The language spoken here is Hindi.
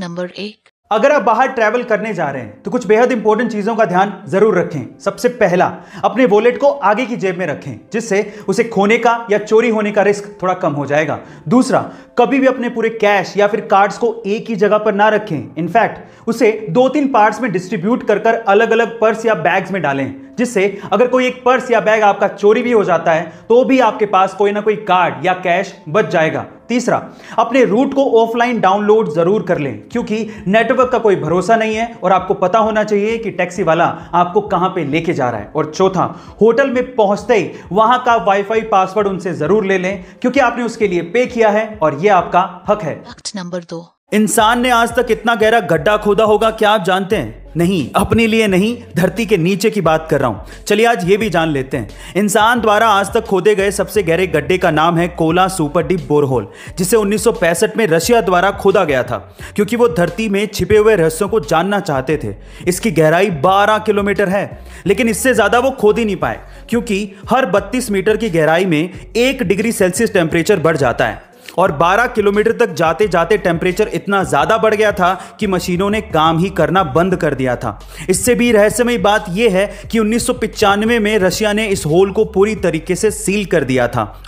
नंबर एक अगर आप बाहर ट्रैवल करने जा रहे हैं तो कुछ बेहद इंपॉर्टेंट चीज़ों का ध्यान जरूर रखें सबसे पहला अपने वॉलेट को आगे की जेब में रखें जिससे उसे खोने का या चोरी होने का रिस्क थोड़ा कम हो जाएगा दूसरा कभी भी अपने पूरे कैश या फिर कार्ड्स को एक ही जगह पर ना रखें इनफैक्ट उसे दो तीन पार्ट्स में डिस्ट्रीब्यूट कर कर अलग अलग पर्स या बैग्स में डालें जिससे अगर कोई एक पर्स या बैग आपका चोरी भी हो जाता है तो भी आपके पास कोई ना कोई कार्ड या कैश बच जाएगा तीसरा अपने रूट को ऑफलाइन डाउनलोड जरूर कर लें क्योंकि नेटवर्क का कोई भरोसा नहीं है और आपको पता होना चाहिए कि टैक्सी वाला आपको कहां पे लेके जा रहा है और चौथा होटल में पहुंचते ही वहां का वाईफाई पासवर्ड उनसे जरूर ले लें क्योंकि आपने उसके लिए पे किया है और यह आपका हक है नंबर दो इंसान ने आज तक इतना गहरा गड्ढा खोदा होगा क्या आप जानते हैं नहीं अपने लिए नहीं धरती के नीचे की बात कर रहा हूं चलिए आज ये भी जान लेते हैं इंसान द्वारा आज तक खोदे गए सबसे गहरे गड्ढे का नाम है कोला सुपर डीप बोरहोल जिसे 1965 में रशिया द्वारा खोदा गया था क्योंकि वो धरती में छिपे हुए रहस्यों को जानना चाहते थे इसकी गहराई 12 किलोमीटर है लेकिन इससे ज्यादा वो खोद ही नहीं पाए क्योंकि हर बत्तीस मीटर की गहराई में एक डिग्री सेल्सियस टेम्परेचर बढ़ जाता है और 12 किलोमीटर तक जाते जाते टेम्परेचर इतना ज़्यादा बढ़ गया था कि मशीनों ने काम ही करना बंद कर दिया था इससे भी रहस्यमय बात यह है कि उन्नीस में रशिया ने इस होल को पूरी तरीके से सील कर दिया था